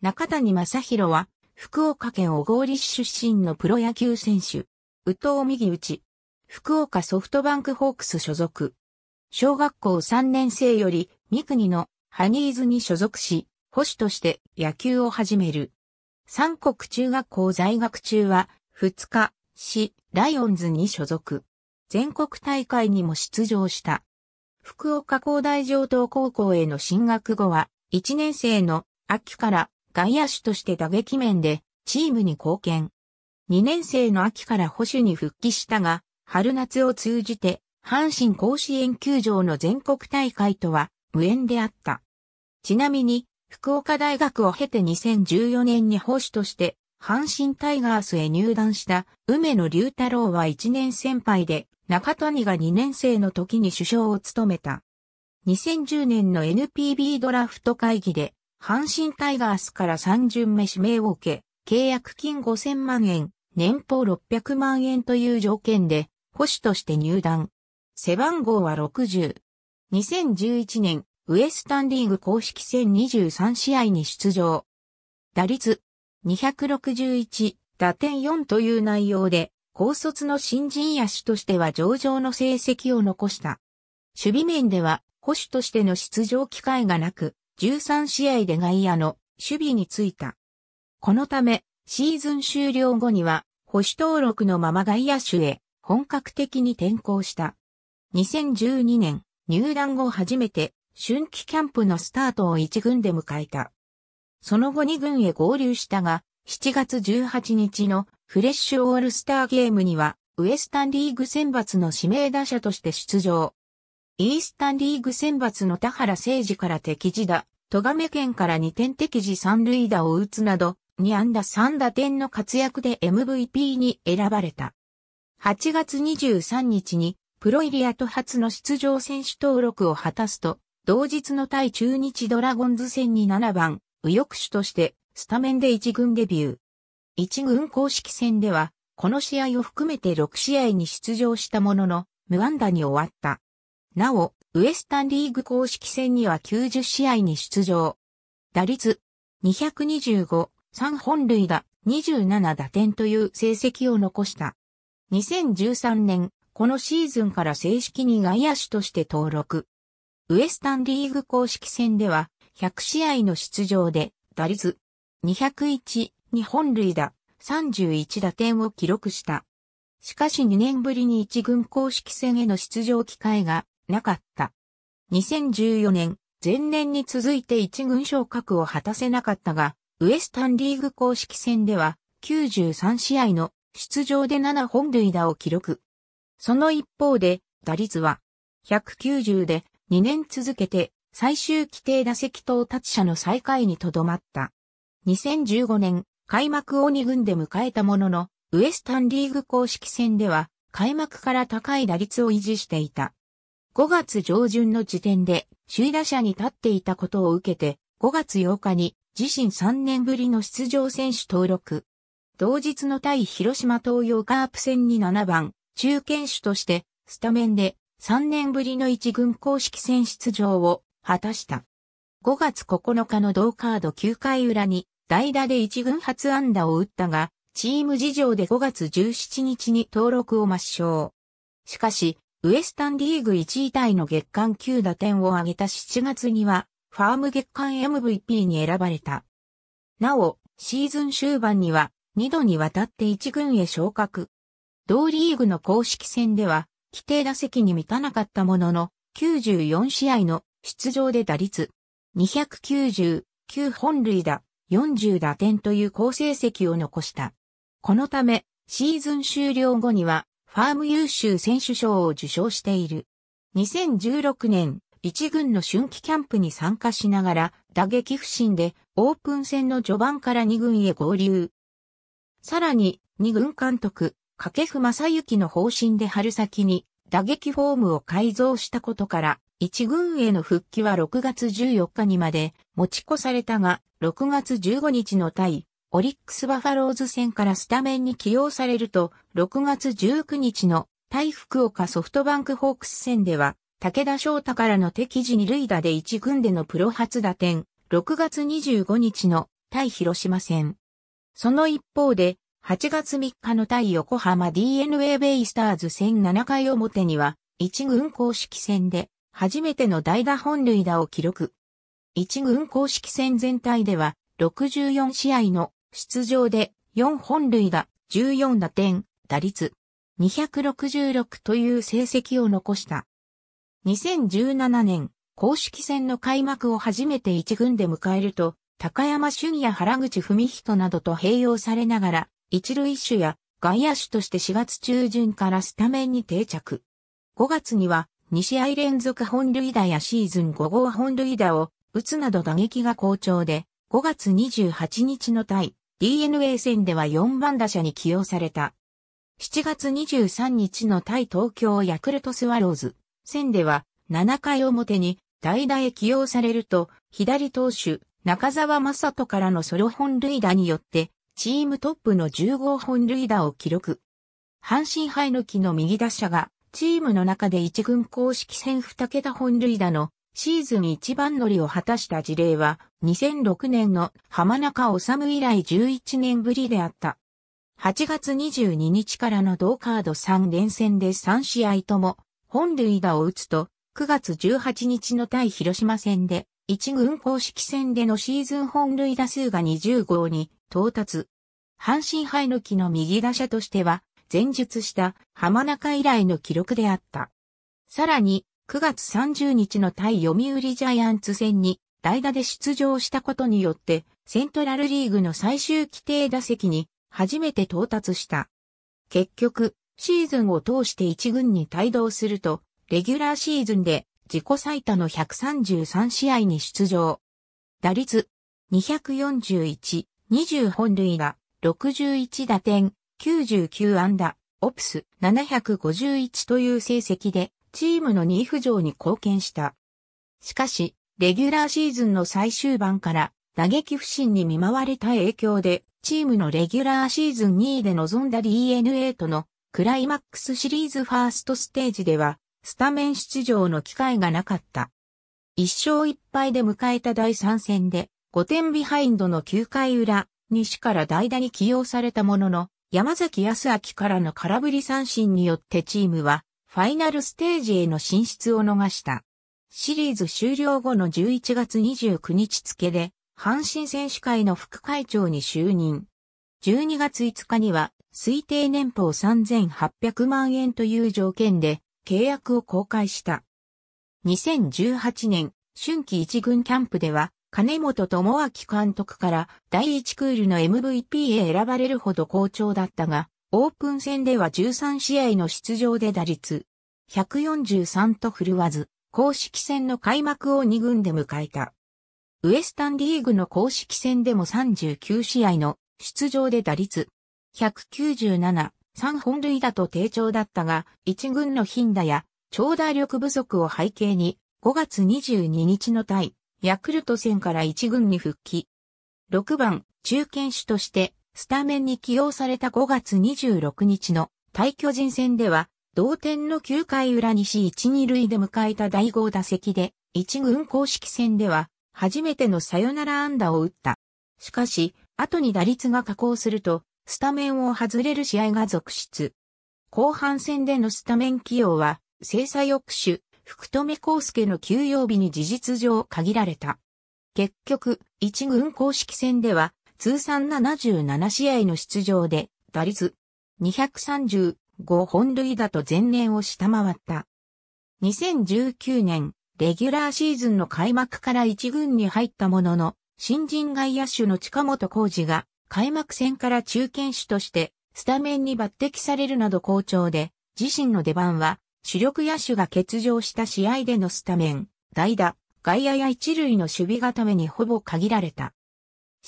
中谷正宏は、福岡県小郡市出身のプロ野球選手。宇藤右内。福岡ソフトバンクホークス所属。小学校3年生より、三国のハニーズに所属し、保守として野球を始める。三国中学校在学中は、二日、市、ライオンズに所属。全国大会にも出場した。福岡工大上等高校への進学後は、1年生の秋から外野手として打撃面でチームに貢献。2年生の秋から保守に復帰したが、春夏を通じて阪神甲子園球場の全国大会とは無縁であった。ちなみに、福岡大学を経て2014年に保守として阪神タイガースへ入団した梅野隆太郎は1年先輩で中谷が2年生の時に首相を務めた。2010年の NPB ドラフト会議で阪神タイガースから三巡目指名を受け、契約金5000万円、年俸600万円という条件で、保守として入団。背番号は60。2011年、ウエスタンリーグ公式戦23試合に出場。打率261、打点4という内容で、高卒の新人野手としては上々の成績を残した。守備面では、保守としての出場機会がなく、13試合で外野の守備についた。このため、シーズン終了後には、保守登録のまま外野手へ本格的に転向した。2012年、入団後初めて、春季キャンプのスタートを1軍で迎えた。その後2軍へ合流したが、7月18日のフレッシュオールスターゲームには、ウエスタンリーグ選抜の指名打者として出場。イースタンリーグ選抜の田原誠二から敵地だ、戸亀県から2点敵地三塁打を打つなど、2安打3打点の活躍で MVP に選ばれた。8月23日にプロイリアと初の出場選手登録を果たすと、同日の対中日ドラゴンズ戦に7番、右翼手としてスタメンで1軍デビュー。1軍公式戦では、この試合を含めて6試合に出場したものの、無安打に終わった。なお、ウエスタンリーグ公式戦には90試合に出場。打率225、3本塁打、27打点という成績を残した。2013年、このシーズンから正式に外野手として登録。ウエスタンリーグ公式戦では、100試合の出場で、打率201、2本塁打、31打点を記録した。しかし2年ぶりに一軍公式戦への出場機会がなかった。2014年、前年に続いて1軍昇格を果たせなかったが、ウエスタンリーグ公式戦では93試合の出場で7本塁打を記録。その一方で打率は190で2年続けて最終規定打席到達者の最下位にとどまった。2015年開幕を2軍で迎えたものの、ウエスタンリーグ公式戦では開幕から高い打率を維持していた。5月上旬の時点で首位打者に立っていたことを受けて、5月8日に自身3年ぶりの出場選手登録。同日の対広島東洋カープ戦に7番、中堅手としてスタメンで3年ぶりの一軍公式戦出場を果たした。5月9日の同カード9回裏に代打で一軍初安打を打ったが、チーム事情で5月17日に登録を抹消。しかし、ウエスタンリーグ1位タイの月間9打点を挙げた7月には、ファーム月間 MVP に選ばれた。なお、シーズン終盤には、2度にわたって1軍へ昇格。同リーグの公式戦では、規定打席に満たなかったものの、94試合の出場で打率、299本塁打、40打点という好成績を残した。このため、シーズン終了後には、ファーム優秀選手賞を受賞している。2016年、一軍の春季キャンプに参加しながら、打撃不振でオープン戦の序盤から2軍へ合流。さらに、2軍監督、掛布正幸の方針で春先に打撃フォームを改造したことから、一軍への復帰は6月14日にまで持ち越されたが、6月15日の対オリックスバファローズ戦からスタメンに起用されると、6月19日の対福岡ソフトバンクホークス戦では、武田翔太からの敵時二塁打で一軍でのプロ初打点、6月25日の対広島戦。その一方で、8月3日の対横浜 DNA ベイスターズ戦7回表には、一軍公式戦で、初めての代打本塁打を記録。一軍公式戦全体では、64試合の出場で4本塁打、14打点、打率266という成績を残した。2017年、公式戦の開幕を初めて一軍で迎えると、高山俊也原口文人などと併用されながら、一塁手や外野手として4月中旬からスタメンに定着。5月には2試合連続本塁打やシーズン5号本塁打を打つなど打撃が好調で、5月28日の対 DNA 戦では4番打者に起用された。7月23日の対東京ヤクルトスワローズ戦では7回表に代打へ起用されると左投手中澤正人からのソロ本塁打によってチームトップの15本塁打を記録。阪神杯の木の右打者がチームの中で一軍公式戦2桁本塁打のシーズン一番乗りを果たした事例は、2006年の浜中治以来11年ぶりであった。8月22日からの同カード3連戦で3試合とも、本塁打を打つと、9月18日の対広島戦で、1軍公式戦でのシーズン本塁打数が20号に到達。阪神杯ノキの右打者としては、前述した浜中以来の記録であった。さらに、9月30日の対読売ジャイアンツ戦に代打で出場したことによって、セントラルリーグの最終規定打席に初めて到達した。結局、シーズンを通して1軍に帯同すると、レギュラーシーズンで自己最多の133試合に出場。打率241、20本塁打、61打点、99安打、オプス751という成績でチームの2位浮上に貢献した。しかし、レギュラーシーズンの最終盤から打撃不振に見舞われた影響で、チームのレギュラーシーズン2位で臨んだ DNA とのクライマックスシリーズファーストステージでは、スタメン出場の機会がなかった。1勝1敗で迎えた第3戦で、5点ビハインドの9回裏、西から代打に起用されたものの、山崎康明からの空振り三振によってチームはファイナルステージへの進出を逃した。シリーズ終了後の11月29日付で、阪神選手会の副会長に就任。12月5日には、推定年俸3800万円という条件で、契約を公開した。2018年、春季一軍キャンプでは、金本智明監督から第1クールの MVP へ選ばれるほど好調だったが、オープン戦では13試合の出場で打率143と振るわず、公式戦の開幕を2軍で迎えた。ウエスタンリーグの公式戦でも39試合の出場で打率197、3本塁打と低調だったが、1軍の頻打や長打力不足を背景に、5月22日の対、ヤクルト戦から1軍に復帰。6番、中堅手として、スタメンに起用された5月26日の対巨人戦では、同点の9回裏西1、2塁で迎えた第5打席で、1軍公式戦では、初めてのサヨナラ安打を打った。しかし、後に打率が下降すると、スタメンを外れる試合が続出。後半戦でのスタメン起用は、制裁抑手、福留康介の休養日に事実上限られた。結局、一軍公式戦では、通算77試合の出場で、打率235本塁打と前年を下回った。2019年、レギュラーシーズンの開幕から1軍に入ったものの、新人外野手の近本浩二が、開幕戦から中堅手として、スタメンに抜擢されるなど好調で、自身の出番は、主力野手が欠場した試合でのスタメン、代打、外野や一塁の守備固めにほぼ限られた。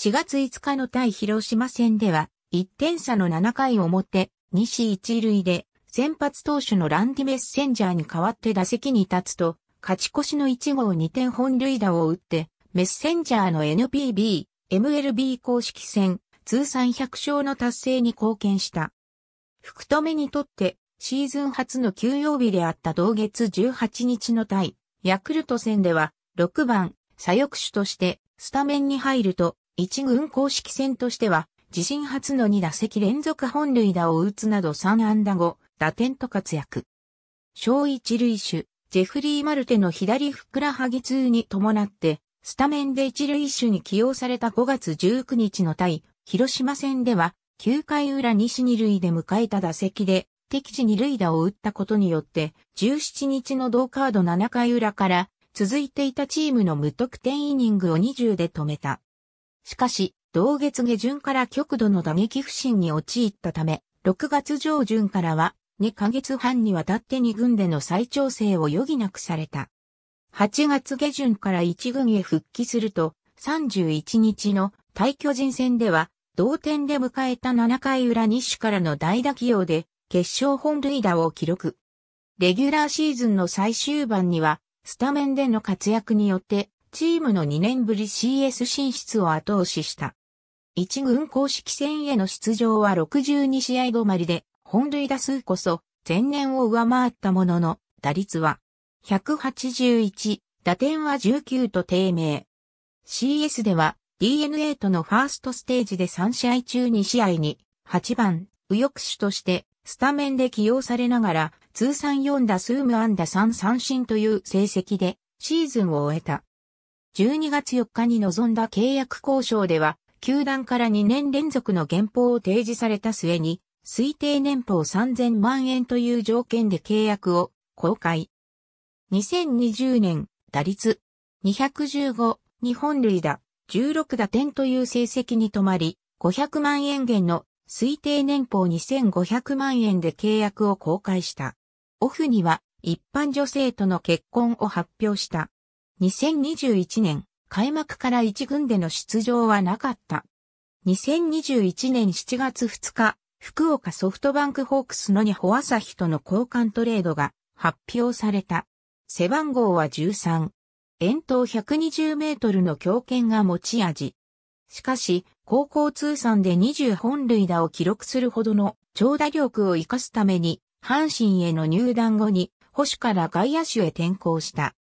4月5日の対広島戦では、1点差の7回表、西一塁で、先発投手のランディ・メッセンジャーに代わって打席に立つと、勝ち越しの1号2点本塁打を打って、メッセンジャーの NPB、MLB 公式戦、通算100勝の達成に貢献した。福留にとって、シーズン初の休養日であった同月18日の対、ヤクルト戦では、6番、左翼手として、スタメンに入ると、一軍公式戦としては、自身初の2打席連続本塁打を打つなど3安打後、打点と活躍。小一塁手、ジェフリー・マルテの左ふくらはぎ通に伴って、スタメンで一塁手に起用された5月19日の対、広島戦では、9回裏西二塁で迎えた打席で、敵地二塁打を打ったことによって、17日の同カード7回裏から、続いていたチームの無得点イニングを20で止めた。しかし、同月下旬から極度の打撃不振に陥ったため、6月上旬からは2ヶ月半にわたって2軍での再調整を余儀なくされた。8月下旬から1軍へ復帰すると、31日の対巨人戦では、同点で迎えた7回裏種からの代打起用で、決勝本塁打を記録。レギュラーシーズンの最終盤には、スタメンでの活躍によって、チームの2年ぶり CS 進出を後押しした。一軍公式戦への出場は62試合止まりで、本塁打数こそ前年を上回ったものの、打率は181、打点は19と低迷。CS では DNA とのファーストステージで3試合中2試合に8番右翼手としてスタメンで起用されながら通算4打数無安打3三振という成績でシーズンを終えた。12月4日に臨んだ契約交渉では、球団から2年連続の減俸を提示された末に、推定年俸3000万円という条件で契約を公開。2020年、打率215、日本類打、16打点という成績に止まり、500万円減の推定年俸2500万円で契約を公開した。オフには一般女性との結婚を発表した。2021年、開幕から1軍での出場はなかった。2021年7月2日、福岡ソフトバンクホークスのニホアサヒとの交換トレードが発表された。背番号は13。遠投120メートルの強肩が持ち味。しかし、高校通算で20本塁打を記録するほどの長打力を活かすために、阪神への入団後に、保守から外野手へ転向した。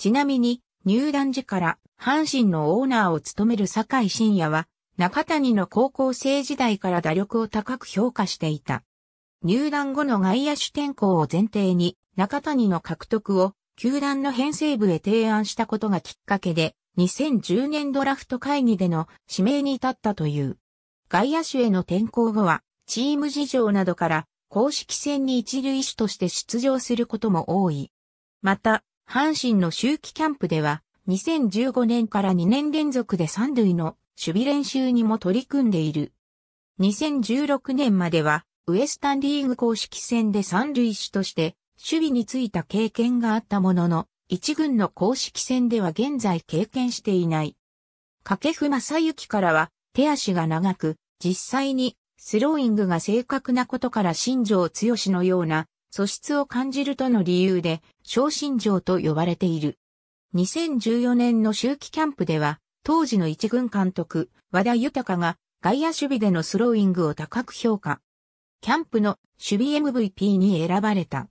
ちなみに、入団時から阪神のオーナーを務める坂井信也は、中谷の高校生時代から打力を高く評価していた。入団後の外野手転向を前提に、中谷の獲得を球団の編成部へ提案したことがきっかけで、2010年ドラフト会議での指名に至ったという。外野手への転向後は、チーム事情などから公式戦に一塁手として出場することも多い。また、阪神の周期キャンプでは、2015年から2年連続で三塁の守備練習にも取り組んでいる。2016年までは、ウエスタンリーグ公式戦で三塁手として、守備についた経験があったものの、一軍の公式戦では現在経験していない。掛布正幸からは、手足が長く、実際に、スローイングが正確なことから新庄剛のような、素質を感じるとの理由で、昇進状と呼ばれている。2014年の秋季キャンプでは、当時の一軍監督、和田豊が外野守備でのスローイングを高く評価。キャンプの守備 MVP に選ばれた。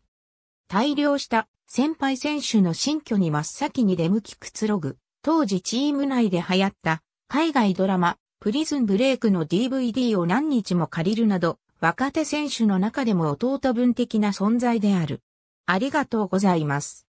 大量した先輩選手の新居に真っ先に出向きくつろぐ、当時チーム内で流行った海外ドラマ、プリズンブレイクの DVD を何日も借りるなど、若手選手の中でも弟分的な存在である。ありがとうございます。